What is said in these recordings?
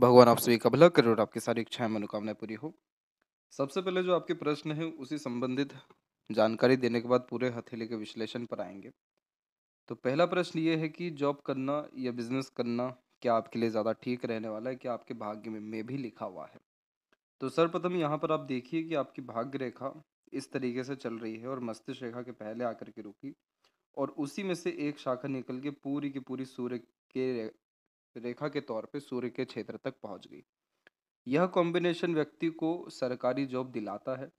भगवान आप सभी का भला करे और आपकी सारी इच्छाएं मनोकामनाएं पूरी हो सबसे पहले जो आपके प्रश्न है उसी संबंधित जानकारी देने के बाद पूरे हथेली के विश्लेषण पर आएंगे तो पहला प्रश्न ये है कि जॉब करना या बिजनेस करना क्या आपके लिए ज़्यादा ठीक रहने वाला है क्या आपके भाग्य में, में भी लिखा हुआ है तो सर्वप्रथम यहाँ पर आप देखिए कि आपकी भाग्य रेखा इस तरीके से चल रही है और मस्तिष्क रेखा के पहले आकर के रुकी और उसी में से एक शाखा निकल के पूरी की पूरी सूर्य के रेखा के तौर पर सूर्य के क्षेत्र तक पहुंच गई यह कॉम्बिनेशन व्यक्ति को सरकारी जॉब दिलाता है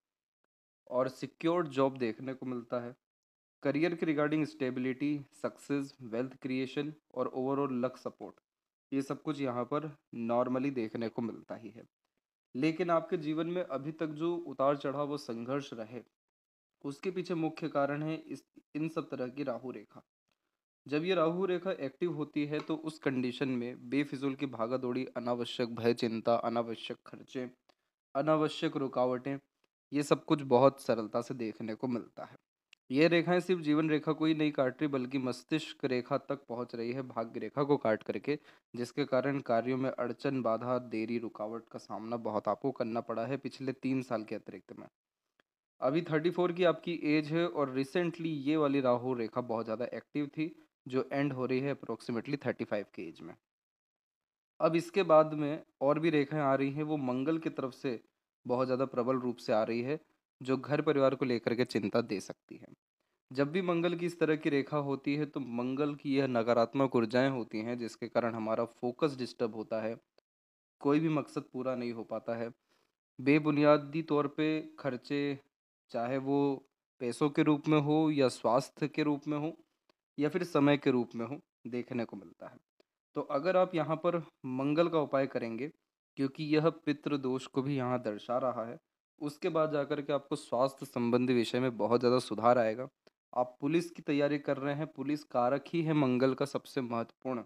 और सिक्योर्ड जॉब देखने को मिलता है करियर के regarding stability success wealth creation और ओवरऑल लक सपोर्ट ये सब कुछ यहाँ पर नॉर्मली देखने को मिलता ही है लेकिन आपके जीवन में अभी तक जो उतार चढ़ाव व संघर्ष रहे उसके पीछे मुख्य कारण है इस इन सब तरह की राहु रेखा जब ये राहु रेखा एक्टिव होती है तो उस कंडीशन में बेफिजूल की भागा दौड़ी अनावश्यक भय चिंता अनावश्यक खर्चे अनावश्यक रुकावटें ये सब कुछ बहुत सरलता से देखने को मिलता है ये रेखाएं सिर्फ जीवन रेखा को ही नहीं काट रही बल्कि मस्तिष्क रेखा तक पहुंच रही है भाग्य रेखा को काट करके जिसके कारण कार्यों में अड़चन बाधा देरी रुकावट का सामना बहुत आपको करना पड़ा है पिछले तीन साल के अतिरिक्त में अभी थर्टी फोर की आपकी एज है और रिसेंटली ये वाली राहु रेखा बहुत ज़्यादा एक्टिव थी जो एंड हो रही है अप्रोक्सीमेटली थर्टी फाइव के एज में अब इसके बाद में और भी रेखाएं आ रही हैं वो मंगल की तरफ से बहुत ज़्यादा प्रबल रूप से आ रही है जो घर परिवार को लेकर के चिंता दे सकती है जब भी मंगल की इस तरह की रेखा होती है तो मंगल की यह नकारात्मक ऊर्जाएं होती हैं जिसके कारण हमारा फोकस डिस्टर्ब होता है कोई भी मकसद पूरा नहीं हो पाता है बेबुनियादी तौर पे खर्चे चाहे वो पैसों के रूप में हो या स्वास्थ्य के रूप में हो या फिर समय के रूप में हो देखने को मिलता है तो अगर आप यहाँ पर मंगल का उपाय करेंगे क्योंकि यह पितृ दोष को भी यहाँ दर्शा रहा है उसके बाद जाकर के आपको स्वास्थ्य संबंधी विषय में बहुत ज़्यादा सुधार आएगा आप पुलिस की तैयारी कर रहे हैं पुलिस कारक ही है मंगल का सबसे महत्वपूर्ण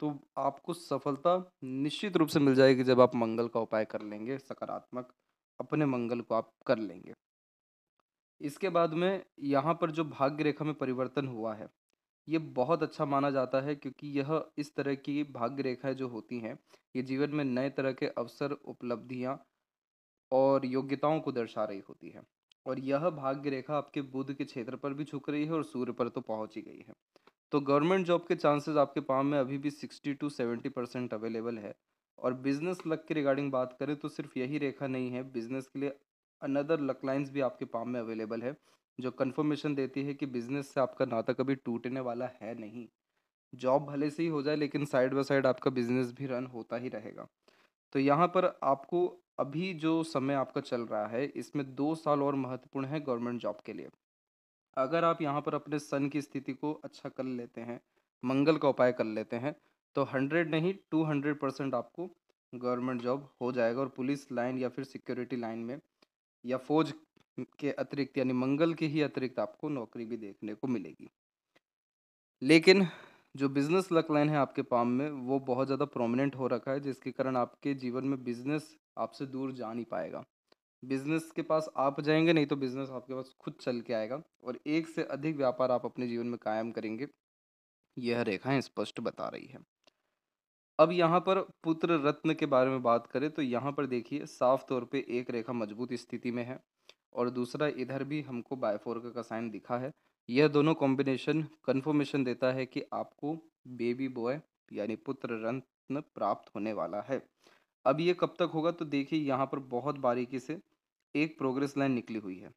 तो आपको सफलता निश्चित रूप से मिल जाएगी जब आप मंगल का उपाय कर लेंगे सकारात्मक अपने मंगल को आप कर लेंगे इसके बाद में यहाँ पर जो भाग्य रेखा में परिवर्तन हुआ है ये बहुत अच्छा माना जाता है क्योंकि यह इस तरह की भाग्य रेखाएं जो होती हैं ये जीवन में नए तरह के अवसर उपलब्धियां और योग्यताओं को दर्शा रही होती है और यह भाग्य रेखा आपके बुध के क्षेत्र पर भी झुक रही है और सूर्य पर तो पहुंच ही गई है तो गवर्नमेंट जॉब के चांसेस आपके पाम में अभी भी sixty two seventy percent available है और बिजनेस लक के रिगार्डिंग बात करें तो सिर्फ यही रेखा नहीं है बिजनेस के लिए अनदर लक लाइन्स भी आपके पाम में अवेलेबल है जो कंफर्मेशन देती है कि बिजनेस से आपका नाता कभी टूटने वाला है नहीं जॉब भले से ही हो जाए लेकिन साइड बाय साइड आपका बिजनेस भी रन होता ही रहेगा तो यहाँ पर आपको अभी जो समय आपका चल रहा है इसमें दो साल और महत्वपूर्ण है गवर्नमेंट जॉब के लिए अगर आप यहाँ पर अपने सन की स्थिति को अच्छा कर लेते हैं मंगल का उपाय कर लेते हैं तो हंड्रेड नहीं टू हंड्रेड परसेंट आपको गवर्नमेंट जॉब हो जाएगा और पुलिस लाइन या फिर सिक्योरिटी लाइन में या फौज के अतिरिक्त यानी मंगल के ही अतिरिक्त आपको नौकरी भी देखने को मिलेगी लेकिन जो बिजनेस लक लाइन है आपके पाम में वो बहुत ज़्यादा प्रोमिनेंट हो रखा है जिसके कारण आपके जीवन में बिजनेस आपसे दूर जा नहीं पाएगा बिजनेस के पास आप जाएंगे नहीं तो बिजनेस आपके पास खुद चल के आएगा और एक से अधिक व्यापार आप अपने जीवन में कायम करेंगे यह रेखाएं स्पष्ट बता रही है अब यहाँ पर पुत्र रत्न के बारे में बात करें तो यहाँ पर देखिए साफ तौर पे एक रेखा मजबूत स्थिति में है और दूसरा इधर भी हमको बायफोर का साइन दिखा है यह दोनों कॉम्बिनेशन कन्फर्मेशन देता है कि आपको बेबी बॉय यानी पुत्र रत्न प्राप्त होने वाला है अब ये कब तक होगा तो देखिए यहाँ पर बहुत बारीकी से एक प्रोग्रेस लाइन निकली हुई है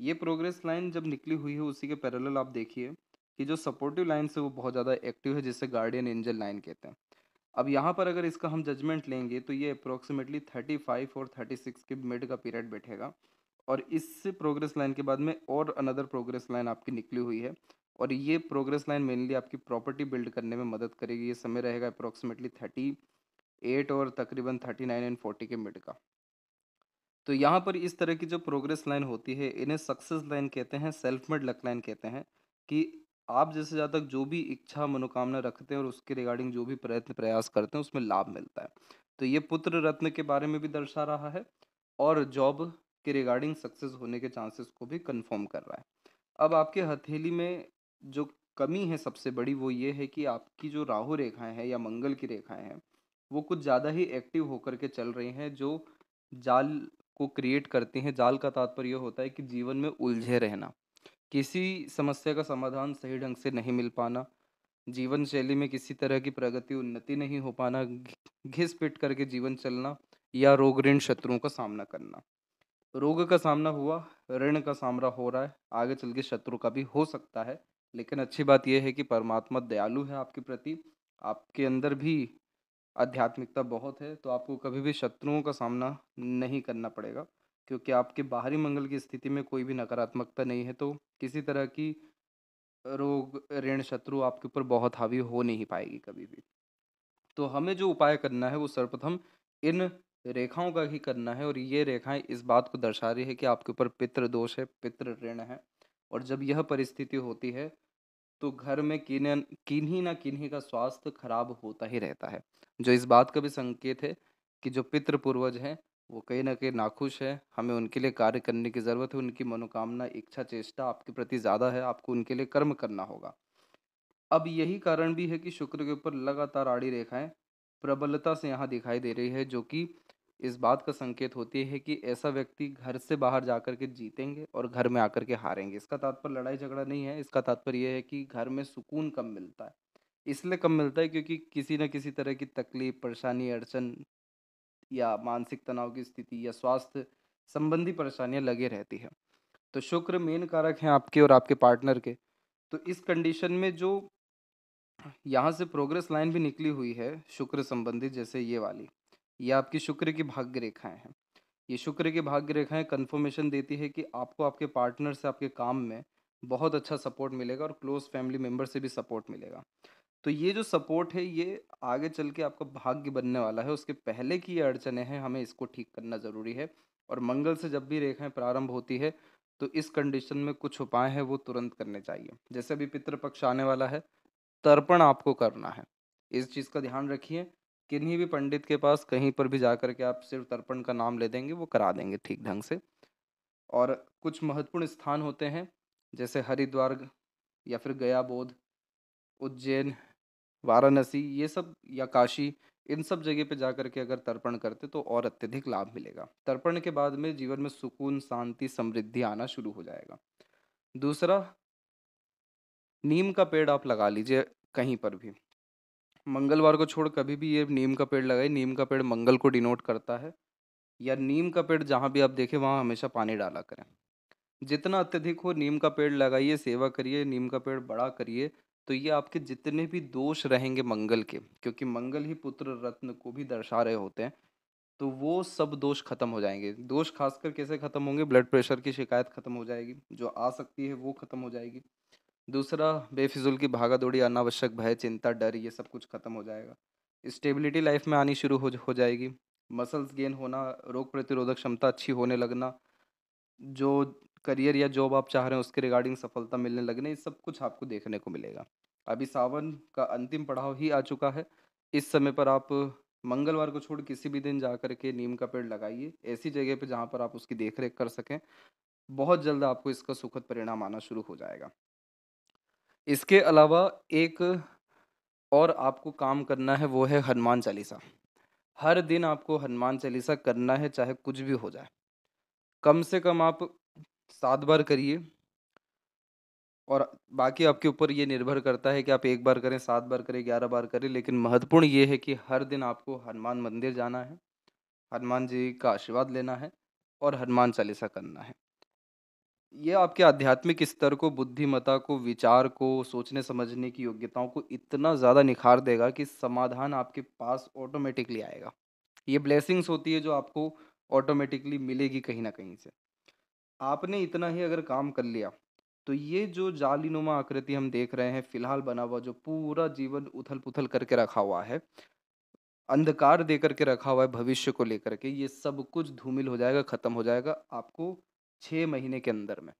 ये प्रोग्रेस लाइन जब निकली हुई है उसी के पैरेलल आप देखिए कि जो सपोर्टिव लाइन से वो बहुत ज़्यादा एक्टिव है जिसे गार्डियन एंजल लाइन कहते हैं अब यहाँ पर अगर इसका हम जजमेंट लेंगे तो ये अप्रोक्सीमेटली थर्टी फाइव और थर्टी सिक्स के मिड का पीरियड बैठेगा और इस प्रोग्रेस लाइन के बाद में और अनदर प्रोग्रेस लाइन आपकी निकली हुई है और ये प्रोग्रेस लाइन मेनली आपकी प्रॉपर्टी बिल्ड करने में मदद करेगी ये समय रहेगा अप्रोक्सीमेटली थर्टी एट और तकरीबन थर्टी नाइन एंड फोर्टी के मिड का तो यहाँ पर इस तरह की जो प्रोग्रेस लाइन होती है इन्हें सक्सेस लाइन कहते हैं सेल्फ मेड लक लाइन कहते हैं कि आप जैसे जहाँ तक जो भी इच्छा मनोकामना रखते हैं और उसके रिगार्डिंग जो भी प्रयत्न प्रयास करते हैं उसमें लाभ मिलता है तो ये पुत्र रत्न के बारे में भी दर्शा रहा है और जॉब के रिगार्डिंग सक्सेस होने के चांसेस को भी कंफर्म कर रहा है अब आपके हथेली में जो कमी है सबसे बड़ी वो ये है कि आपकी जो राहु रेखाएं हैं या मंगल की रेखाएं हैं वो कुछ ज़्यादा ही एक्टिव होकर के चल रही हैं जो जाल को क्रिएट करती हैं जाल का तात्पर्य होता है कि जीवन में उलझे रहना किसी समस्या का समाधान सही ढंग से नहीं मिल पाना जीवन शैली में किसी तरह की प्रगति उन्नति नहीं हो पाना घिस पिट करके जीवन चलना या रोग ऋण शत्रुओं का सामना करना रोग का सामना हुआ ऋण का सामना हो रहा है आगे चल के शत्रु का भी हो सकता है लेकिन अच्छी बात यह है कि परमात्मा दयालु है आपके प्रति आपके अंदर भी आध्यात्मिकता बहुत है तो आपको कभी भी शत्रुओं का सामना नहीं करना पड़ेगा क्योंकि आपके बाहरी मंगल की स्थिति में कोई भी नकारात्मकता नहीं है तो किसी तरह की रोग ऋण शत्रु आपके ऊपर बहुत हावी हो नहीं पाएगी कभी भी तो हमें जो उपाय करना है वो सर्वप्रथम इन रेखाओं का ही करना है और ये रेखाएं इस बात को दर्शा रही है कि आपके ऊपर पितृ दोष है पितृ ऋण है और जब यह परिस्थिति होती है तो घर में किन किन्हीं ना किन्हीं का स्वास्थ्य खराब होता ही रहता है जो इस बात का भी संकेत है कि जो पितृ पूर्वज हैं वो कहीं ना कहीं नाखुश है हमें उनके लिए कार्य करने की ज़रूरत है उनकी मनोकामना इच्छा चेष्टा आपके प्रति ज़्यादा है आपको उनके लिए कर्म करना होगा अब यही कारण भी है कि शुक्र के ऊपर लगातार आड़ी रेखाएं प्रबलता से यहाँ दिखाई दे रही है जो कि इस बात का संकेत होती है कि ऐसा व्यक्ति घर से बाहर जा कर के जीतेंगे और घर में आकर के हारेंगे इसका तात्पर्य लड़ाई झगड़ा नहीं है इसका तात्पर्य यह है कि घर में सुकून कम मिलता है इसलिए कम मिलता है क्योंकि किसी न किसी तरह की तकलीफ परेशानी अड़चन या मानसिक तनाव की स्थिति या स्वास्थ्य संबंधी परेशानियाँ लगे रहती हैं तो शुक्र मेन कारक हैं आपके और आपके पार्टनर के तो इस कंडीशन में जो यहाँ से प्रोग्रेस लाइन भी निकली हुई है शुक्र संबंधी जैसे ये वाली ये आपकी शुक्र की भाग्य रेखाएं हैं ये शुक्र की भाग्य रेखाएं कंफर्मेशन देती है कि आपको आपके पार्टनर से आपके काम में बहुत अच्छा सपोर्ट मिलेगा और क्लोज फैमिली मेम्बर से भी सपोर्ट मिलेगा तो ये जो सपोर्ट है ये आगे चल के आपका भाग्य बनने वाला है उसके पहले की ये अड़चने हैं हमें इसको ठीक करना ज़रूरी है और मंगल से जब भी रेखाएं प्रारंभ होती है तो इस कंडीशन में कुछ उपाय हैं वो तुरंत करने चाहिए जैसे अभी पितृपक्ष आने वाला है तर्पण आपको करना है इस चीज़ का ध्यान रखिए किन्हीं भी पंडित के पास कहीं पर भी जा करके आप सिर्फ तर्पण का नाम ले देंगे वो करा देंगे ठीक ढंग से और कुछ महत्वपूर्ण स्थान होते हैं जैसे हरिद्वार या फिर गया बोध उज्जैन वाराणसी ये सब या काशी इन सब जगह पे जा के अगर तर्पण करते तो और अत्यधिक लाभ मिलेगा तर्पण के बाद में जीवन में सुकून शांति समृद्धि आना शुरू हो जाएगा दूसरा नीम का पेड़ आप लगा लीजिए कहीं पर भी मंगलवार को छोड़ कभी भी ये नीम का पेड़ लगाए नीम का पेड़ मंगल को डिनोट करता है या नीम का पेड़ जहाँ भी आप देखें वहाँ हमेशा पानी डाला करें जितना अत्यधिक हो नीम का पेड़ लगाइए सेवा करिए नीम का पेड़ बड़ा करिए तो ये आपके जितने भी दोष रहेंगे मंगल के क्योंकि मंगल ही पुत्र रत्न को भी दर्शा रहे होते हैं तो वो सब दोष खत्म हो जाएंगे दोष खासकर कैसे खत्म होंगे ब्लड प्रेशर की शिकायत खत्म हो जाएगी जो आ सकती है वो खत्म हो जाएगी दूसरा बेफिजुल की भागा दौड़ी अनावश्यक भय चिंता डर ये सब कुछ खत्म हो जाएगा स्टेबिलिटी लाइफ में आनी शुरू हो हो जाएगी मसल्स गेन होना रोग प्रतिरोधक क्षमता अच्छी होने लगना जो करियर या जॉब आप चाह रहे हैं उसके रिगार्डिंग सफलता मिलने लगने ये सब कुछ आपको देखने को मिलेगा अभी सावन का अंतिम पड़ाव ही आ चुका है इस समय पर आप मंगलवार को छोड़ किसी भी दिन जा करके नीम का पेड़ लगाइए ऐसी जगह पर जहाँ पर आप उसकी देख रेख कर सकें बहुत जल्द आपको इसका सुखद परिणाम आना शुरू हो जाएगा इसके अलावा एक और आपको काम करना है वो है हनुमान चालीसा हर दिन आपको हनुमान चालीसा करना है चाहे कुछ भी हो जाए कम से कम आप सात बार करिए और बाकी आपके ऊपर ये निर्भर करता है कि आप एक बार करें सात बार करें ग्यारह बार करें लेकिन महत्वपूर्ण ये है कि हर दिन आपको हनुमान मंदिर जाना है हनुमान जी का आशीर्वाद लेना है और हनुमान चालीसा करना है ये आपके आध्यात्मिक स्तर को बुद्धिमता को विचार को सोचने समझने की योग्यताओं को इतना ज़्यादा निखार देगा कि समाधान आपके पास ऑटोमेटिकली आएगा ये ब्लेसिंग्स होती है जो आपको ऑटोमेटिकली मिलेगी कहीं ना कहीं से आपने इतना ही अगर काम कर लिया तो ये जो जालीनुमा आकृति हम देख रहे हैं फिलहाल बना हुआ जो पूरा जीवन उथल पुथल करके रखा हुआ है अंधकार दे करके रखा हुआ है भविष्य को लेकर के ये सब कुछ धूमिल हो जाएगा ख़त्म हो जाएगा आपको छः महीने के अंदर में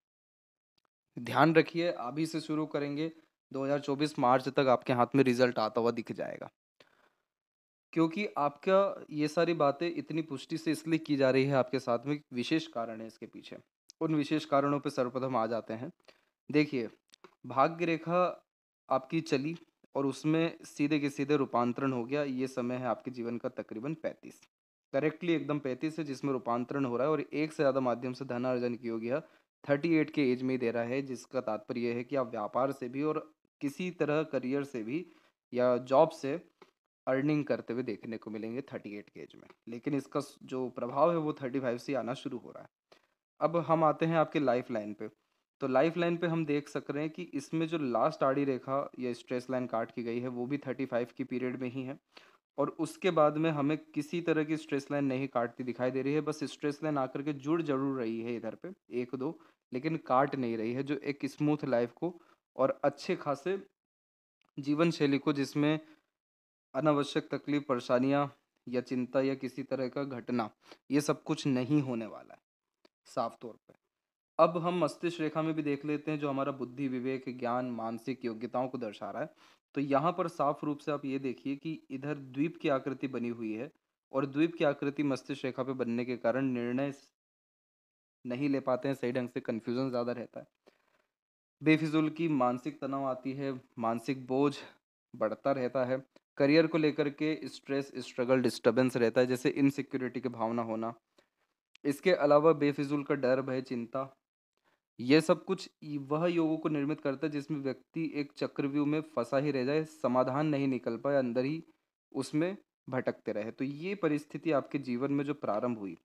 ध्यान रखिए अभी से शुरू करेंगे 2024 मार्च तक आपके हाथ में रिजल्ट आता हुआ दिख जाएगा क्योंकि आपका ये सारी बातें इतनी पुष्टि से इसलिए की जा रही है आपके साथ में विशेष कारण है इसके पीछे उन विशेष कारणों पर सर्वप्रथम आ जाते हैं देखिए भाग्य रेखा आपकी चली और उसमें सीधे के सीधे रूपांतरण हो गया ये समय है आपके जीवन का तकरीबन पैंतीस करेक्टली एकदम पैंतीस है जिसमें रूपांतरण हो रहा है और एक से ज़्यादा माध्यम से धन अर्जन की योग्य थर्टी एट के एज में ही दे रहा है जिसका तात्पर्य है कि आप व्यापार से भी और किसी तरह करियर से भी या जॉब से अर्निंग करते हुए देखने को मिलेंगे थर्टी एट के एज में लेकिन इसका जो प्रभाव है वो थर्टी फाइव से आना शुरू हो रहा है अब हम आते हैं आपके लाइफ लाइन पे तो लाइफ लाइन पे हम देख सक रहे हैं कि इसमें जो लास्ट आड़ी रेखा या स्ट्रेस लाइन काट की गई है वो भी थर्टी फाइव की पीरियड में ही है और उसके बाद में हमें किसी तरह की स्ट्रेस लाइन नहीं काटती दिखाई दे रही है बस स्ट्रेस लाइन आकर के जुड़ जरूर रही है इधर पे एक दो लेकिन काट नहीं रही है जो एक स्मूथ लाइफ को और अच्छे खासे जीवन शैली को जिसमें अनावश्यक तकलीफ परेशानियाँ या चिंता या किसी तरह का घटना ये सब कुछ नहीं होने वाला है साफ तौर पर अब हम मस्तिष्क रेखा में भी देख लेते हैं जो हमारा बुद्धि विवेक ज्ञान मानसिक योग्यताओं को दर्शा रहा है तो यहाँ पर साफ रूप से आप ये देखिए कि इधर द्वीप की आकृति बनी हुई है और द्वीप की आकृति मस्तिष्क रेखा पे बनने के कारण निर्णय नहीं ले पाते हैं सही ढंग से कन्फ्यूज़न ज़्यादा रहता है बेफिजुल की मानसिक तनाव आती है मानसिक बोझ बढ़ता रहता है करियर को लेकर के स्ट्रेस स्ट्रगल डिस्टर्बेंस रहता है जैसे इनसिक्योरिटी की भावना होना इसके अलावा बेफिजुल का डर भय चिंता ये सब कुछ वह योगों को निर्मित करता है जिसमें व्यक्ति एक चक्रव्यूह में फंसा ही रह जाए समाधान नहीं निकल पाए अंदर ही उसमें भटकते रहे तो ये परिस्थिति आपके जीवन में जो प्रारंभ हुई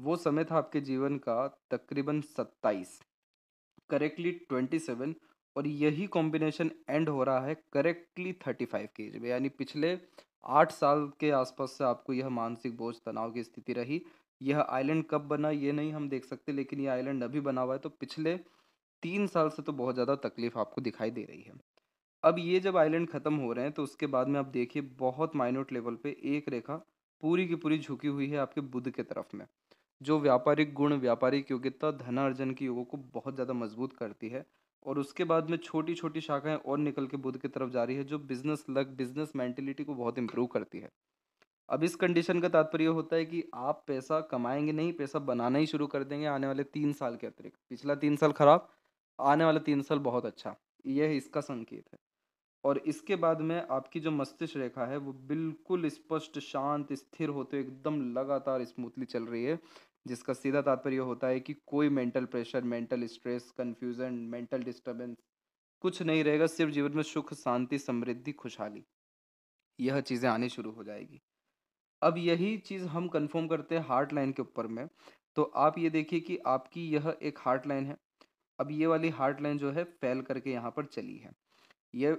वो समय था आपके जीवन का तकरीबन सत्ताईस करेक्टली ट्वेंटी सेवन और यही कॉम्बिनेशन एंड हो रहा है करेक्टली थर्टी फाइव के एज में यानी पिछले आठ साल के आसपास से आपको यह मानसिक बोझ तनाव की स्थिति रही यह आइलैंड कब बना ये नहीं हम देख सकते लेकिन ये आइलैंड अभी बना हुआ है तो पिछले तीन साल से तो बहुत ज़्यादा तकलीफ आपको दिखाई दे रही है अब ये जब आइलैंड ख़त्म हो रहे हैं तो उसके बाद में आप देखिए बहुत माइनोट लेवल पे एक रेखा पूरी की पूरी झुकी हुई है आपके बुद्ध के तरफ में जो व्यापारिक गुण व्यापारिक योग्यता धन अर्जन के योगों को बहुत ज़्यादा मजबूत करती है और उसके बाद में छोटी छोटी शाखाएं और निकल के बुद्ध की तरफ जा रही है जो बिजनेस लक बिजनेस मैंटिलिटी को बहुत इम्प्रूव करती है अब इस कंडीशन का तात्पर्य होता है कि आप पैसा कमाएंगे नहीं पैसा बनाना ही शुरू कर देंगे आने वाले तीन साल के अतिरिक्त पिछला तीन साल खराब आने वाला तीन साल बहुत अच्छा यह इसका संकेत है और इसके बाद में आपकी जो मस्तिष्क रेखा है वो बिल्कुल स्पष्ट शांत स्थिर होते एकदम लगातार स्मूथली चल रही है जिसका सीधा तात्पर्य होता है कि कोई mental pressure mental stress confusion mental disturbance कुछ नहीं रहेगा सिर्फ जीवन में सुख शांति समृद्धि खुशहाली यह चीज़ें आनी शुरू हो जाएगी अब यही चीज़ हम कंफर्म करते हैं हार्ट लाइन के ऊपर में तो आप ये देखिए कि आपकी यह एक हार्ट लाइन है अब ये वाली हार्ट लाइन जो है फैल करके यहाँ पर चली है ये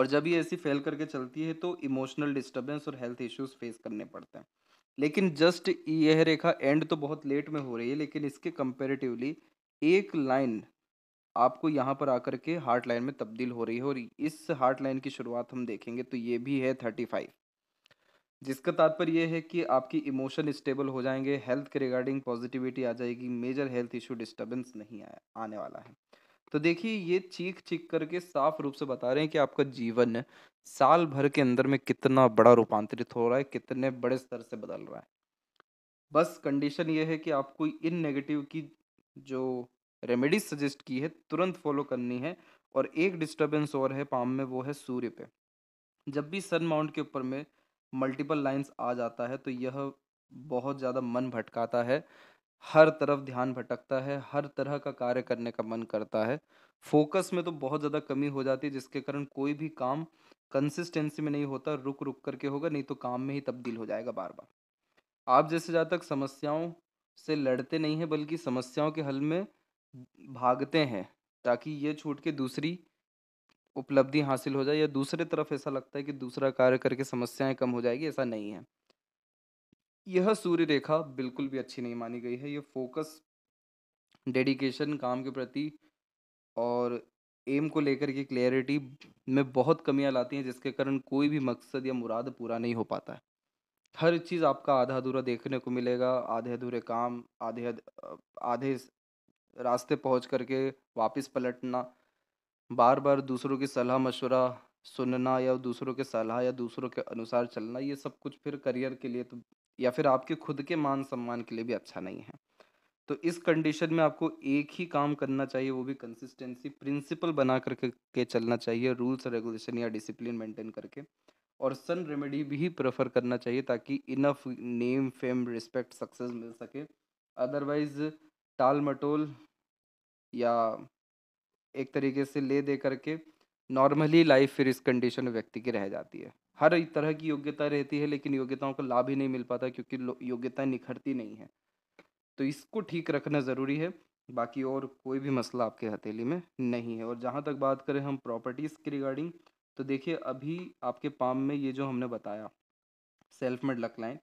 और जब ये ऐसी फेल करके चलती है तो इमोशनल डिस्टर्बेंस और हेल्थ इश्यूज फेस करने पड़ते हैं लेकिन जस्ट यह रेखा एंड तो बहुत लेट में हो रही है लेकिन इसके कंपेरेटिवली एक लाइन आपको यहाँ पर आकर के हार्ट लाइन में तब्दील हो रही है और इस हार्ट लाइन की शुरुआत हम देखेंगे तो ये भी है थर्टी फाइव जिसका तात्पर्य यह है कि आपकी इमोशन स्टेबल हो जाएंगे हेल्थ के रिगार्डिंग पॉजिटिविटी आ जाएगी मेजर हेल्थ इशू डिस्टर्बेंस नहीं आया आने वाला है तो देखिए ये चीख चीख करके साफ रूप से बता रहे हैं कि आपका जीवन साल भर के अंदर में कितना बड़ा रूपांतरित हो रहा है कितने बड़े स्तर से बदल रहा है बस कंडीशन ये है कि आपको इन नेगेटिव की जो रेमेडी सजेस्ट की है तुरंत फॉलो करनी है और एक डिस्टर्बेंस और है पाम में वो है सूर्य पे जब भी सन माउंट के ऊपर में मल्टीपल लाइंस आ जाता है तो यह बहुत ज़्यादा मन भटकाता है हर तरफ ध्यान भटकता है हर तरह का कार्य करने का मन करता है फोकस में तो बहुत ज़्यादा कमी हो जाती है जिसके कारण कोई भी काम कंसिस्टेंसी में नहीं होता रुक रुक करके होगा नहीं तो काम में ही तब्दील हो जाएगा बार बार आप जैसे जहाँ तक समस्याओं से लड़ते नहीं हैं बल्कि समस्याओं के हल में भागते हैं ताकि ये छूट के दूसरी उपलब्धि हासिल हो जाए या दूसरे तरफ ऐसा लगता है कि दूसरा कार्य करके समस्याएं कम हो जाएगी ऐसा नहीं है यह सूर्य रेखा बिल्कुल भी अच्छी नहीं मानी गई है यह फोकस डेडिकेशन काम के प्रति और एम को लेकर के क्लैरिटी में बहुत कमियां लाती हैं जिसके कारण कोई भी मकसद या मुराद पूरा नहीं हो पाता है हर चीज़ आपका आधा अधूरा देखने को मिलेगा आधे अधूरे काम आधे आधे रास्ते पहुंच करके वापस पलटना बार बार दूसरों की सलाह मशवरा सुनना या दूसरों के सलाह या दूसरों के अनुसार चलना ये सब कुछ फिर करियर के लिए तो या फिर आपके खुद के मान सम्मान के लिए भी अच्छा नहीं है तो इस कंडीशन में आपको एक ही काम करना चाहिए वो भी कंसिस्टेंसी प्रिंसिपल बना करके के चलना चाहिए रूल्स रेगुलेशन या डिसिप्लिन मेंटेन करके और सन रेमेडी भी प्रेफर करना चाहिए ताकि enough name fame respect success मिल सके अदरवाइज टाल मटोल या एक तरीके से ले दे करके नॉर्मली लाइफ फिर इस कंडीशन में व्यक्ति की रह जाती है हर तरह की योग्यता रहती है लेकिन योग्यताओं का लाभ ही नहीं मिल पाता क्योंकि योग्यता निखरती नहीं है तो इसको ठीक रखना ज़रूरी है बाकी और कोई भी मसला आपके हथेली में नहीं है और जहाँ तक बात करें हम प्रॉपर्टीज़ की रिगार्डिंग तो देखिए अभी आपके पाम में ये जो हमने बताया सेल्फ मेड लक लाइन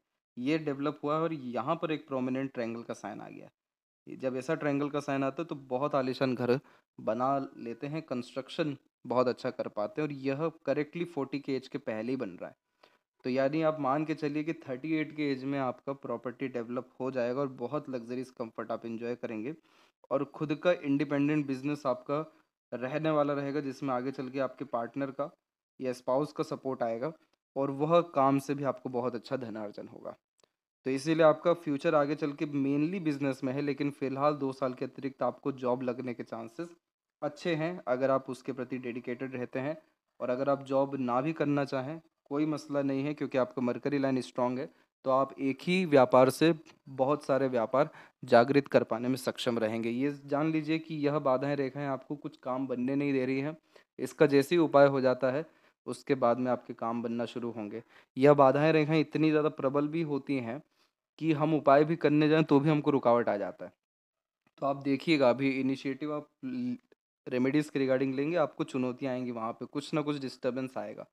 ये डेवलप हुआ है और यहाँ पर एक प्रोमिनेंट ट्रैंगल का साइन आ गया जब ऐसा ट्रायंगल का साइन आता है तो बहुत आलिशान घर बना लेते हैं कंस्ट्रक्शन बहुत अच्छा कर पाते हैं और यह करेक्टली फोर्टी के एज के पहले ही बन रहा है तो यानी आप मान के चलिए कि थर्टी एट के एज में आपका प्रॉपर्टी डेवलप हो जाएगा और बहुत लग्जरीज कंफर्ट आप इन्जॉय करेंगे और खुद का इंडिपेंडेंट बिजनेस आपका रहने वाला रहेगा जिसमें आगे चल के आपके पार्टनर का या स्पाउस का सपोर्ट आएगा और वह काम से भी आपको बहुत अच्छा धनार्जन होगा तो इसीलिए आपका फ्यूचर आगे चल के मेनली बिजनेस में है लेकिन फिलहाल दो साल के अतिरिक्त आपको जॉब लगने के चांसेस अच्छे हैं अगर आप उसके प्रति डेडिकेटेड रहते हैं और अगर आप जॉब ना भी करना चाहें कोई मसला नहीं है क्योंकि आपका मरकरी लाइन स्ट्रांग है तो आप एक ही व्यापार से बहुत सारे व्यापार जागृत कर पाने में सक्षम रहेंगे ये जान लीजिए कि यह बाधाएं रेखाएं आपको कुछ काम बनने नहीं दे रही हैं इसका जैसे ही उपाय हो जाता है उसके बाद में आपके काम बनना शुरू होंगे यह बाधाएं रेखाएं इतनी ज़्यादा प्रबल भी होती हैं कि हम उपाय भी करने जाएं तो भी हमको रुकावट आ जाता है तो आप देखिएगा अभी इनिशिएटिव आप रेमेडीज़ के रिगार्डिंग लेंगे आपको चुनौतियाँ आएंगी वहाँ पे कुछ ना कुछ डिस्टर्बेंस आएगा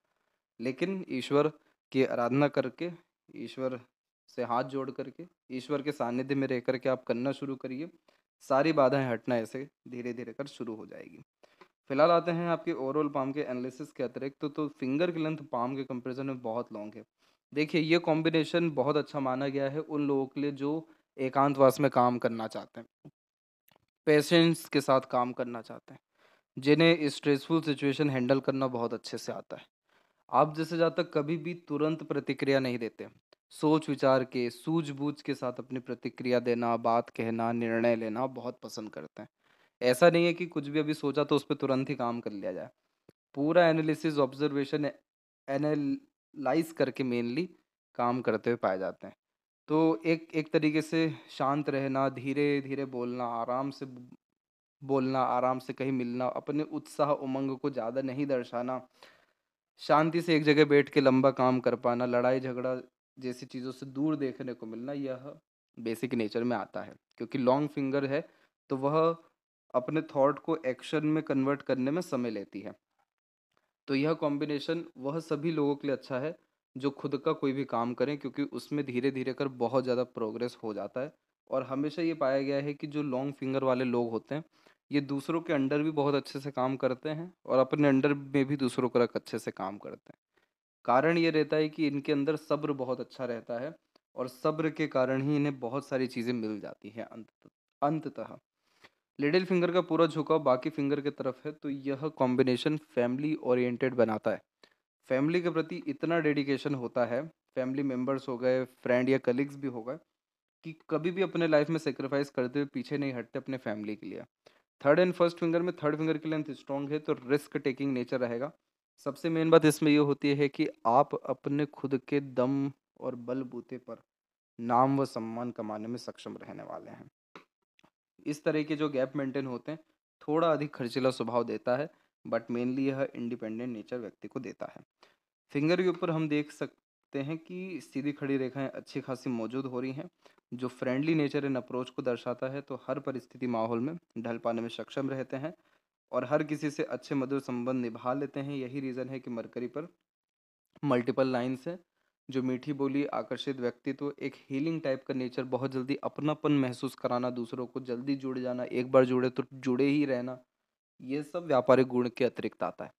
लेकिन ईश्वर की आराधना करके ईश्वर से हाथ जोड़ करके ईश्वर के सानिध्य में रह करके आप करना शुरू करिए सारी बाधाएं हटना ऐसे धीरे धीरे कर शुरू हो जाएगी फिलहाल आते हैं आपके ओवरऑल पाम के एनालिसिस के अतिरिक्त तो, तो फिंगर की लेंथ पाम के कंपेरिजन में बहुत लॉन्ग है देखिए ये कॉम्बिनेशन बहुत अच्छा माना गया है उन लोगों के लिए जो एकांतवास में काम करना चाहते हैं पेशेंट्स के साथ काम करना चाहते हैं जिन्हें स्ट्रेसफुल सिचुएशन हैंडल करना बहुत अच्छे से आता है आप जैसे जातक कभी भी तुरंत प्रतिक्रिया नहीं देते सोच विचार के सूझबूझ के साथ अपनी प्रतिक्रिया देना बात कहना निर्णय लेना बहुत पसंद करते हैं ऐसा नहीं है कि कुछ भी अभी सोचा तो उस पर तुरंत ही काम कर लिया जाए पूरा एनालिसिस ऑब्जर्वेशन एनाल लाइज करके मेनली काम करते हुए पाए जाते हैं तो एक एक तरीके से शांत रहना धीरे धीरे बोलना आराम से बोलना आराम से कहीं मिलना अपने उत्साह उमंग को ज़्यादा नहीं दर्शाना शांति से एक जगह बैठ के लंबा काम कर पाना लड़ाई झगड़ा जैसी चीज़ों से दूर देखने को मिलना यह बेसिक नेचर में आता है क्योंकि लॉन्ग फिंगर है तो वह अपने थॉट को एक्शन में कन्वर्ट करने में समय लेती है तो यह कॉम्बिनेशन वह सभी लोगों के लिए अच्छा है जो खुद का कोई भी काम करें क्योंकि उसमें धीरे धीरे कर बहुत ज़्यादा प्रोग्रेस हो जाता है और हमेशा ये पाया गया है कि जो लॉन्ग फिंगर वाले लोग होते हैं ये दूसरों के अंडर भी बहुत अच्छे से काम करते हैं और अपने अंडर में भी दूसरों का अच्छे से काम करते हैं कारण ये रहता है कि इनके अंदर सब्र बहुत अच्छा रहता है और सब्र के कारण ही इन्हें बहुत सारी चीज़ें मिल जाती हैं अंत अंततः लिटिल फिंगर का पूरा झुकाव बाकी फिंगर की तरफ है तो यह कॉम्बिनेशन फैमिली ओरिएंटेड बनाता है फैमिली के प्रति इतना डेडिकेशन होता है फैमिली मेम्बर्स हो गए फ्रेंड या कलीग्स भी हो गए कि कभी भी अपने लाइफ में सेक्रीफाइस करते हुए पीछे नहीं हटते अपने फैमिली के लिए थर्ड एंड फर्स्ट फिंगर में थर्ड फिंगर की लेंथ स्ट्रॉन्ग है तो रिस्क टेकिंग नेचर रहेगा सबसे मेन बात इसमें यह होती है कि आप अपने खुद के दम और बलबूते पर नाम व सम्मान कमाने में सक्षम रहने वाले हैं इस तरह के जो गैप मेंटेन होते हैं थोड़ा अधिक खर्चीला स्वभाव देता है बट मेनली यह इंडिपेंडेंट नेचर व्यक्ति को देता है फिंगर के ऊपर हम देख सकते हैं कि सीधी खड़ी रेखाएं अच्छी खासी मौजूद हो रही हैं जो फ्रेंडली नेचर इन अप्रोच को दर्शाता है तो हर परिस्थिति माहौल में ढल पाने में सक्षम रहते हैं और हर किसी से अच्छे मधुर संबंध निभा लेते हैं यही रीज़न है कि मरकरी पर मल्टीपल लाइन्स हैं जो मीठी बोली आकर्षित व्यक्तित्व एक हीलिंग टाइप का नेचर बहुत जल्दी अपनापन महसूस कराना दूसरों को जल्दी जुड़ जाना एक बार जुड़े तो जुड़े ही रहना ये सब व्यापारिक गुण के अतिरिक्त आता है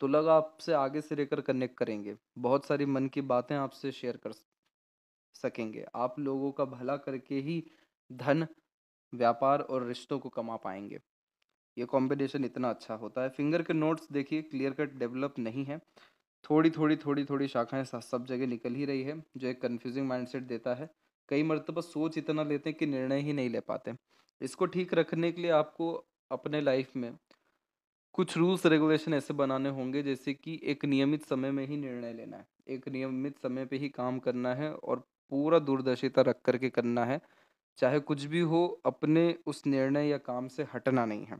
तो लग आपसे आगे से लेकर कनेक्ट करेंगे बहुत सारी मन की बातें आपसे शेयर कर सकेंगे आप लोगों का भला करके ही धन व्यापार और रिश्तों को कमा पाएंगे ये कॉम्बिनेशन इतना अच्छा होता है फिंगर के नोट्स देखिए क्लियर कट डेवलप नहीं है थोड़ी थोड़ी थोड़ी थोड़ी शाखाएं सब जगह निकल ही रही है जो एक कन्फ्यूजिंग माइंडसेट देता है कई मरतबा सोच इतना लेते हैं कि निर्णय ही नहीं ले पाते इसको ठीक रखने के लिए आपको अपने लाइफ में कुछ रूल्स रेगुलेशन ऐसे बनाने होंगे जैसे कि एक नियमित समय में ही निर्णय लेना है एक नियमित समय पे ही काम करना है और पूरा दूरदर्शिता रख करके करना है चाहे कुछ भी हो अपने उस निर्णय या काम से हटना नहीं है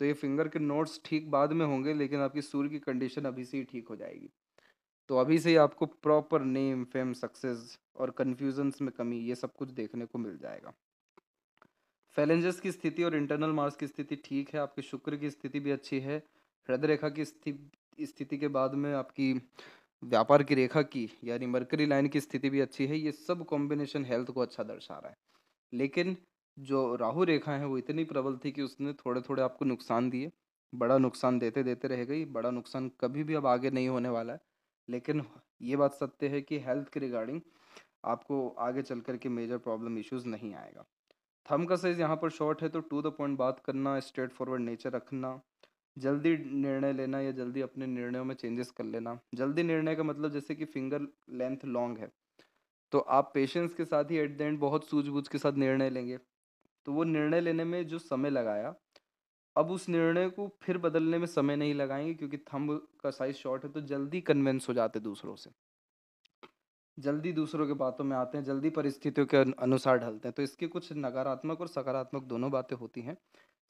तो ये फिंगर के नोट्स ठीक बाद में होंगे लेकिन आपकी सूर्य की कंडीशन अभी से ही ठीक हो जाएगी तो अभी से ही आपको प्रॉपर नेम फेम सक्सेस और कन्फ्यूजन्स में कमी ये सब कुछ देखने को मिल जाएगा फैलेंजेस की स्थिति और इंटरनल मार्स की स्थिति ठीक है आपके शुक्र की स्थिति भी अच्छी है हृदय रेखा की स्थिति के बाद में आपकी व्यापार की रेखा की यानी मरकरी लाइन की स्थिति भी अच्छी है ये सब कॉम्बिनेशन हेल्थ को अच्छा दर्शा रहा है लेकिन जो राहु रेखा है वो इतनी प्रबल थी कि उसने थोड़े थोड़े आपको नुकसान दिए बड़ा नुकसान देते देते रह गई बड़ा नुकसान कभी भी अब आगे नहीं होने वाला है लेकिन ये बात सत्य है कि हेल्थ के रिगार्डिंग आपको आगे चल कर के मेजर प्रॉब्लम इश्यूज नहीं आएगा थम का साइज यहाँ पर शॉर्ट है तो टू द पॉइंट बात करना स्ट्रेट फॉरवर्ड नेचर रखना जल्दी निर्णय लेना या जल्दी अपने निर्णयों में चेंजेस कर लेना जल्दी निर्णय का मतलब जैसे कि फिंगर लेंथ लॉन्ग है तो आप पेशेंस के साथ ही एट द एंड बहुत सूझबूझ के साथ निर्णय लेंगे तो वो निर्णय लेने में जो समय लगाया अब उस निर्णय को फिर बदलने में समय नहीं लगाएंगे क्योंकि थंब का साइज शॉर्ट है तो जल्दी कन्वेंस हो जाते दूसरों से जल्दी दूसरों के बातों में आते हैं जल्दी परिस्थितियों के अनुसार ढलते हैं तो इसके कुछ नकारात्मक और सकारात्मक दोनों बातें होती हैं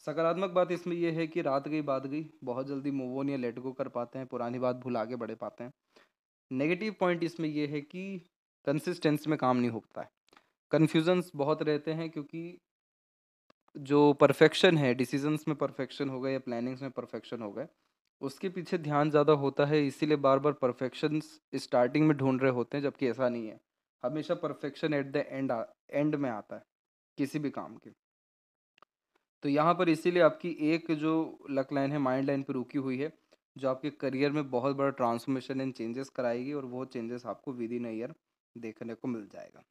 सकारात्मक बात इसमें यह है कि रात गई बात गई बहुत जल्दी मूव ऑन या लेट गो कर पाते हैं पुरानी बात भूल आगे बढ़े पाते हैं नेगेटिव पॉइंट इसमें यह है कि कंसिस्टेंस में काम नहीं हो पाता है कन्फ्यूजन्स बहुत रहते हैं क्योंकि जो परफेक्शन है डिसीजंस में परफेक्शन हो गए या प्लानिंग्स में परफेक्शन हो गए उसके पीछे ध्यान ज़्यादा होता है इसीलिए बार बार परफेक्शन स्टार्टिंग में ढूंढ रहे होते हैं जबकि ऐसा नहीं है हमेशा perfection at the end end में आता है किसी भी काम के तो यहाँ पर इसीलिए आपकी एक जो लक लाइन है माइंड लाइन पर रुकी हुई है जो आपके करियर में बहुत बड़ा ट्रांसफॉर्मेशन एंड चेंजेस कराएगी और वो चेंजेस आपको विद इन ईयर देखने को मिल जाएगा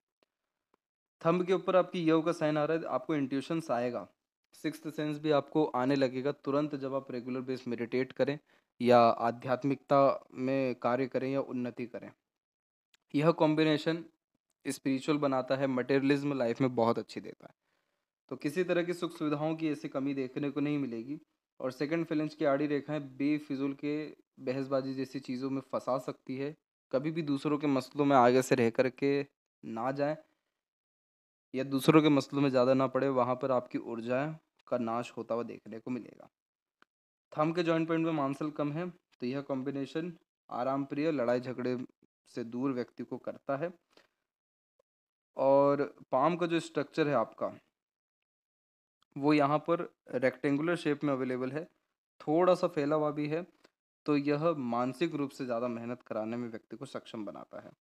थंब के ऊपर आपकी योग का साइन आ रहा है आपको इंट्यूशंस आएगा सिक्स सेंस भी आपको आने लगेगा तुरंत जब आप रेगुलर बेस मेडिटेट करें या आध्यात्मिकता में कार्य करें या उन्नति करें यह कॉम्बिनेशन स्पिरिचुअल बनाता है मटेरियलिज्म लाइफ में बहुत अच्छी देता है तो किसी तरह की सुख सुविधाओं की ऐसी कमी देखने को नहीं मिलेगी और सेकंड फिलेंस की आड़ी रेखाएं बेफिजुल के बहसबाजी जैसी चीज़ों में फंसा सकती है कभी भी दूसरों के मसलों में आगे से रह कर के ना जाएं या दूसरों के मसलों में ज़्यादा ना पड़े वहाँ पर आपकी ऊर्जा का नाश होता हुआ देखने को मिलेगा थम के जॉइंट पॉइंट में मांसल कम है तो यह कॉम्बिनेशन आराम प्रिय लड़ाई झगड़े से दूर व्यक्ति को करता है और पाम का जो स्ट्रक्चर है आपका वो यहाँ पर रेक्टेंगुलर शेप में अवेलेबल है थोड़ा सा फैला हुआ भी है तो यह मानसिक रूप से ज़्यादा मेहनत कराने में व्यक्ति को सक्षम बनाता है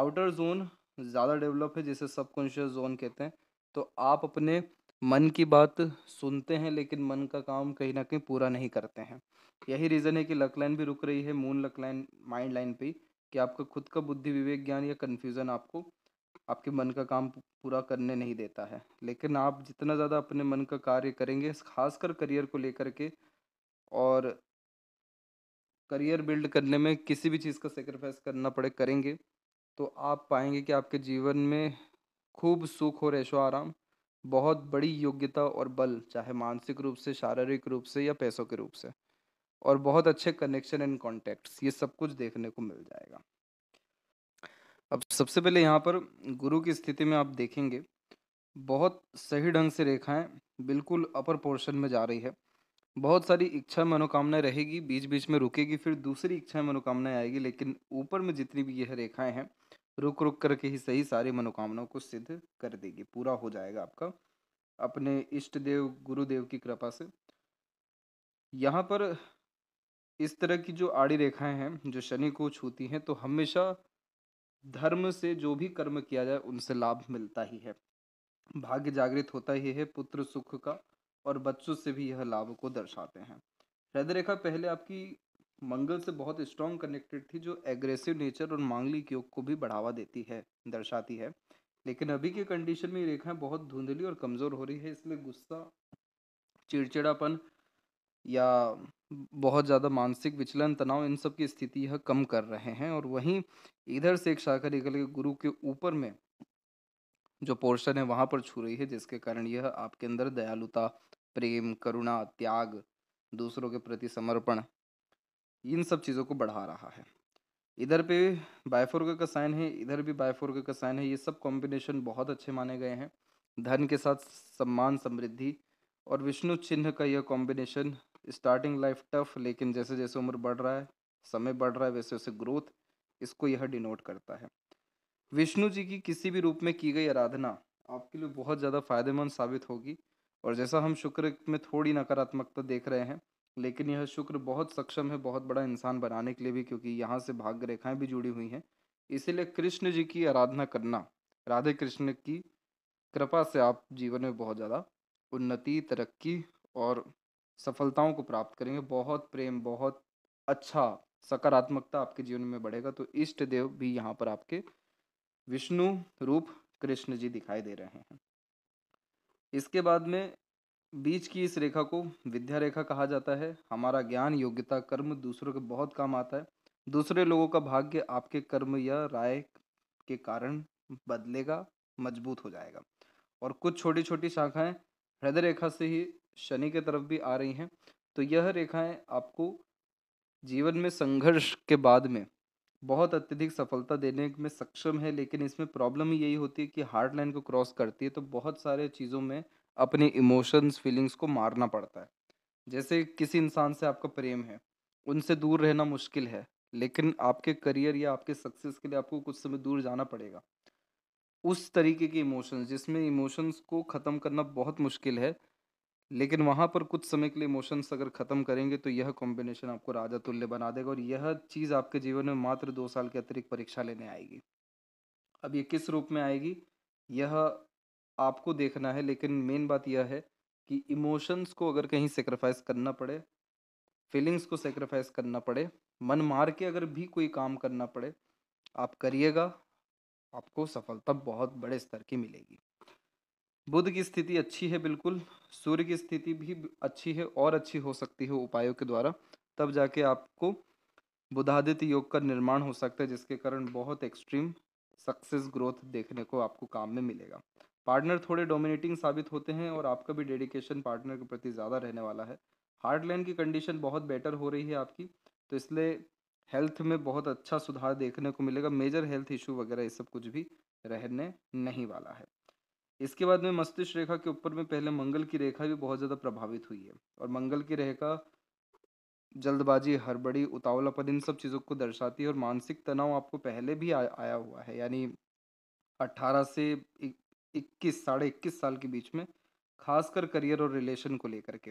आउटर जोन ज़्यादा डेवलप है जिसे सबकॉन्शियस जोन कहते हैं तो आप अपने मन की बात सुनते हैं लेकिन मन का काम कहीं ना कहीं पूरा नहीं करते हैं यही रीज़न है कि लक लाइन भी रुक रही है moon luck line mind line पे कि आपका खुद का बुद्धि विवेक ज्ञान या कन्फ्यूज़न आपको आपके मन का काम पूरा करने नहीं देता है लेकिन आप जितना ज़्यादा अपने मन का कार्य करेंगे खासकर करियर को लेकर के और करियर बिल्ड करने में किसी भी चीज़ का सेक्रीफाइस करना पड़े करेंगे तो आप पाएंगे कि आपके जीवन में खूब सुख और ऐशो आराम बहुत बड़ी योग्यता और बल चाहे मानसिक रूप से शारीरिक रूप से या पैसों के रूप से और बहुत अच्छे कनेक्शन एंड कॉन्टैक्ट्स ये सब कुछ देखने को मिल जाएगा अब सबसे पहले यहाँ पर गुरु की स्थिति में आप देखेंगे बहुत सही ढंग से रेखाएं बिल्कुल अपर पोर्शन में जा रही है बहुत सारी इच्छा मनोकामनाएं रहेगी बीच बीच में रुकेगी फिर दूसरी इच्छा मनोकामनाएं आएगी लेकिन ऊपर में जितनी भी यह रेखाएं हैं रुक रुक करके ही सही सारी मनोकामनाओं को सिद्ध कर देगी पूरा हो जाएगा आपका अपने इष्ट देव गुरुदेव की कृपा से यहाँ पर इस तरह की जो आड़ी रेखाएं हैं जो शनि को छूती हैं तो हमेशा धर्म से जो भी कर्म किया जाए उनसे लाभ मिलता ही है भाग्य जागृत होता ही है पुत्र सुख का और बच्चों से भी यह लाभ को दर्शाते हैं हृदय रेखा पहले आपकी मंगल से बहुत स्ट्रॉन्ग कनेक्टेड थी जो एग्रेसिव नेचर और मांगलिक योग को भी बढ़ावा देती है दर्शाती है लेकिन अभी के कंडीशन में ये रेखाएं बहुत धुंधली और कमज़ोर हो रही है इसलिए गुस्सा चिड़चिड़ापन या बहुत ज़्यादा मानसिक विचलन तनाव इन सब की स्थिति यह कम कर रहे हैं और वहीं इधर से एक शाखा निकल के गुरु के ऊपर में जो पोर्शन है वहाँ पर छू रही है जिसके कारण यह आपके अंदर दयालुता प्रेम करुणा त्याग दूसरों के प्रति समर्पण इन सब चीज़ों को बढ़ा रहा है इधर पे बायफोर्ग का साइन है इधर भी बायफोर्ग का साइन है ये सब कॉम्बिनेशन बहुत अच्छे माने गए हैं धन के साथ सम्मान समृद्धि और विष्णु चिन्ह का यह कॉम्बिनेशन स्टार्टिंग लाइफ टफ लेकिन जैसे जैसे उम्र बढ़ रहा है समय बढ़ रहा है वैसे वैसे ग्रोथ इसको यह डिनोट करता है विष्णु जी की किसी भी रूप में की गई आराधना आपके लिए बहुत ज़्यादा फायदेमंद साबित होगी और जैसा हम शुक्र में थोड़ी नकारात्मकता देख रहे हैं लेकिन यह शुक्र बहुत सक्षम है बहुत बड़ा इंसान बनाने के लिए भी क्योंकि यहाँ से भाग्य रेखाएं भी जुड़ी हुई हैं इसीलिए कृष्ण जी की आराधना करना राधे कृष्ण की कृपा से आप जीवन में बहुत ज़्यादा उन्नति तरक्की और सफलताओं को प्राप्त करेंगे बहुत प्रेम बहुत अच्छा सकारात्मकता आपके जीवन में बढ़ेगा तो इष्ट देव भी यहाँ पर आपके विष्णु रूप कृष्ण जी दिखाई दे रहे हैं इसके बाद में बीच की इस रेखा को विद्या रेखा कहा जाता है हमारा ज्ञान योग्यता कर्म दूसरों के बहुत काम आता है दूसरे लोगों का भाग्य आपके कर्म या राय के कारण बदलेगा मजबूत हो जाएगा और कुछ छोटी छोटी शाखाएं हृदय रेखा से ही शनि के तरफ भी आ रही हैं तो यह रेखाएं आपको जीवन में संघर्ष के बाद में बहुत अत्यधिक सफलता देने में सक्षम है लेकिन इसमें प्रॉब्लम यही होती है कि हार्ड लाइन को क्रॉस करती है तो बहुत सारे चीज़ों में अपनी इमोशंस फीलिंग्स को मारना पड़ता है जैसे किसी इंसान से आपका प्रेम है उनसे दूर रहना मुश्किल है लेकिन आपके करियर या आपके सक्सेस के लिए आपको कुछ समय दूर जाना पड़ेगा उस तरीके के इमोशंस जिसमें इमोशंस को ख़त्म करना बहुत मुश्किल है लेकिन वहाँ पर कुछ समय के लिए इमोशंस अगर ख़त्म करेंगे तो यह कॉम्बिनेशन आपको राजा तुल्य बना देगा और यह चीज़ आपके जीवन में मात्र दो साल के अतिरिक्त परीक्षा लेने आएगी अब ये किस रूप में आएगी यह आपको देखना है लेकिन मेन बात यह है कि इमोशंस को अगर कहीं सेक्रीफाइस करना पड़े फीलिंग्स को सेक्रीफाइस करना पड़े मन मार के अगर भी कोई काम करना पड़े आप करिएगा आपको सफलता बहुत बड़े स्तर की मिलेगी बुध की स्थिति अच्छी है बिल्कुल सूर्य की स्थिति भी अच्छी है और अच्छी हो सकती है उपायों के द्वारा तब जाके आपको बुधादित्य योग का निर्माण हो सकता है जिसके कारण बहुत एक्सट्रीम सक्सेस ग्रोथ देखने को आपको काम में मिलेगा पार्टनर थोड़े डोमिनेटिंग साबित होते हैं और आपका भी डेडिकेशन पार्टनर के प्रति ज़्यादा रहने वाला है हार्ट लाइन की कंडीशन बहुत बेटर हो रही है आपकी तो इसलिए हेल्थ में बहुत अच्छा सुधार देखने को मिलेगा मेजर हेल्थ इशू वगैरह ये सब कुछ भी रहने नहीं वाला है इसके बाद में मस्तिष्क रेखा के ऊपर में पहले मंगल की रेखा भी बहुत ज़्यादा प्रभावित हुई है और मंगल की रेखा जल्दबाजी हड़बड़ी उतावलापन इन सब चीज़ों को दर्शाती है और मानसिक तनाव आपको पहले भी आ, आया हुआ है यानी 18 से इक्कीस साढ़े इक्कीस साल के बीच में खासकर करियर और रिलेशन को लेकर के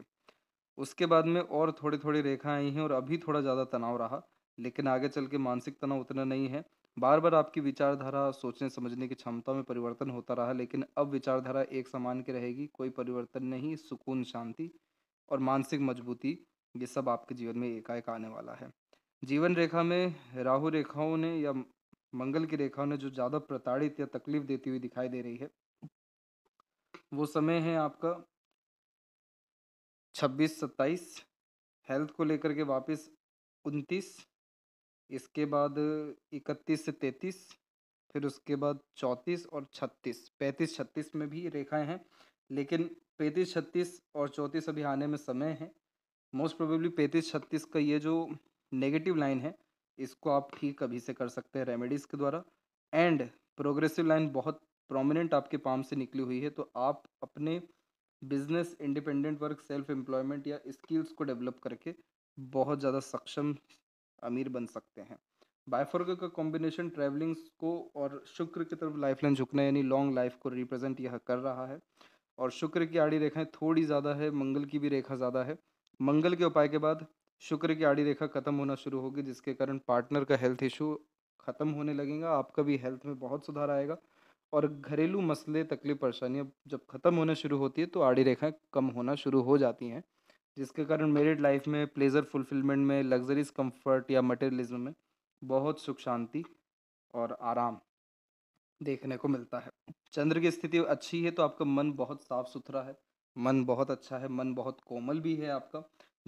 उसके बाद में और थोड़ी थोड़ी रेखा आई हैं और अभी थोड़ा ज़्यादा तनाव रहा लेकिन आगे चल के मानसिक तनाव उतना नहीं है बार बार आपकी विचारधारा सोचने समझने की क्षमता में परिवर्तन होता रहा लेकिन अब विचारधारा एक समान की रहेगी कोई परिवर्तन नहीं सुकून शांति और मानसिक मजबूती ये सब आपके जीवन में एकाएक आने वाला है जीवन रेखा में राहु रेखाओं ने या मंगल की रेखाओं ने जो ज़्यादा प्रताड़ित या तकलीफ देती हुई दिखाई दे रही है वो समय है आपका छब्बीस सत्ताईस हेल्थ को लेकर के वापस उनतीस इसके बाद इकतीस से तैतीस फिर उसके बाद चौंतीस और छत्तीस पैंतीस छत्तीस में भी रेखाएं हैं लेकिन पैंतीस छत्तीस और चौंतीस अभी आने में समय है मोस्ट प्रोबेबली पैंतीस छत्तीस का ये जो नेगेटिव लाइन है इसको आप ठीक अभी से कर सकते हैं रेमेडीज़ के द्वारा एंड प्रोग्रेसिव लाइन बहुत प्रोमिनेंट आपके पाम से निकली हुई है तो आप अपने business independent work self employment या स्किल्स को डेवलप करके बहुत ज़्यादा सक्षम अमीर बन सकते हैं बायफर्ग का कॉम्बिनेशन ट्रैवलिंग्स को और शुक्र की तरफ लाइफ लाइन झुकना यानी लॉन्ग लाइफ को रिप्रेजेंट यह कर रहा है और शुक्र की आड़ी रेखाएं थोड़ी ज़्यादा है मंगल की भी रेखा ज़्यादा है मंगल के उपाय के बाद शुक्र की आड़ी रेखा खत्म होना शुरू होगी जिसके कारण पार्टनर का हेल्थ इशू ख़त्म होने लगेगा आपका भी हेल्थ में बहुत सुधार आएगा और घरेलू मसले तकलीफ परेशानियाँ जब ख़त्म होना शुरू होती है तो आड़ी रेखाएँ कम होना शुरू हो जाती हैं जिसके कारण मेरिड लाइफ में प्लेजर फुलफिलमेंट में लग्जरीज कंफर्ट या मटेरियलिज्म में बहुत सुख शांति और आराम देखने को मिलता है चंद्र की स्थिति अच्छी है तो आपका मन बहुत साफ सुथरा है मन बहुत अच्छा है मन बहुत कोमल भी है आपका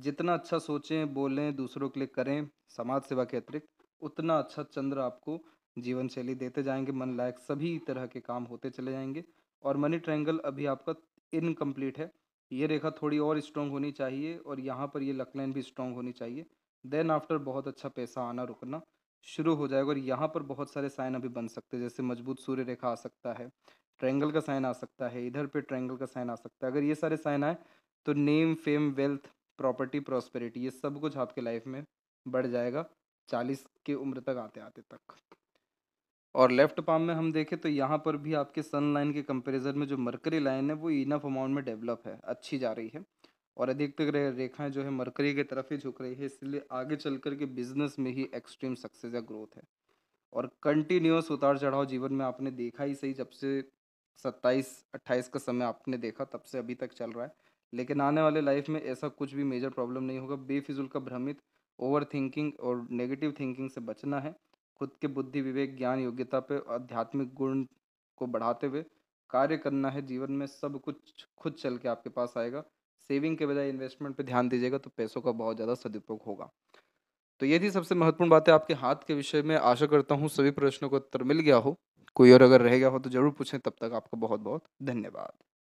जितना अच्छा सोचें बोलें दूसरों के लिए करें समाज सेवा के अतिरिक्त उतना अच्छा चंद्र आपको जीवन शैली देते जाएंगे मन लायक सभी तरह के काम होते चले जाएंगे और मनी ट्रायंगल अभी आपका इनकम्प्लीट है ये रेखा थोड़ी और स्ट्रॉन्ग होनी चाहिए और यहाँ पर ये लक लाइन भी स्ट्रॉन्ग होनी चाहिए देन आफ्टर बहुत अच्छा पैसा आना रुकना शुरू हो जाएगा और यहाँ पर बहुत सारे साइन अभी बन सकते हैं जैसे मजबूत सूर्य रेखा आ सकता है ट्रायंगल का साइन आ सकता है इधर पे ट्रायंगल का साइन आ सकता है अगर ये सारे साइन आए तो name fame wealth property prosperity ये सब कुछ आपके लाइफ में बढ़ जाएगा चालीस के उम्र तक आते आते तक और लेफ्ट पाम में हम देखें तो यहाँ पर भी आपके सन लाइन के कंपेरिजन में जो मरकरी लाइन है वो इनफ अमाउंट में डेवलप है अच्छी जा रही है और अधिकतर रेखाएं जो है मरकरी की तरफ ही झुक रही है इसलिए आगे चल कर के बिजनेस में ही एक्सट्रीम सक्सेस या ग्रोथ है और कंटिन्यूस उतार चढ़ाव जीवन में आपने देखा ही सही जब से सत्ताईस अट्ठाईस का समय आपने देखा तब से अभी तक चल रहा है लेकिन आने वाले लाइफ में ऐसा कुछ भी मेजर प्रॉब्लम नहीं होगा बेफिजुल का भ्रमित ओवर थिंकिंग और नेगेटिव थिंकिंग से बचना है खुद के बुद्धि विवेक ज्ञान योग्यता पे आध्यात्मिक गुण को बढ़ाते हुए कार्य करना है जीवन में सब कुछ खुद चल के आपके पास आएगा सेविंग के बजाय इन्वेस्टमेंट पे ध्यान दीजिएगा तो पैसों का बहुत ज़्यादा सदुपयोग होगा तो ये थी सबसे महत्वपूर्ण बातें आपके हाथ के विषय में आशा करता हूँ सभी प्रश्नों का उत्तर मिल गया हो कोई और अगर रह गया हो तो ज़रूर पूछें तब तक आपका बहुत बहुत धन्यवाद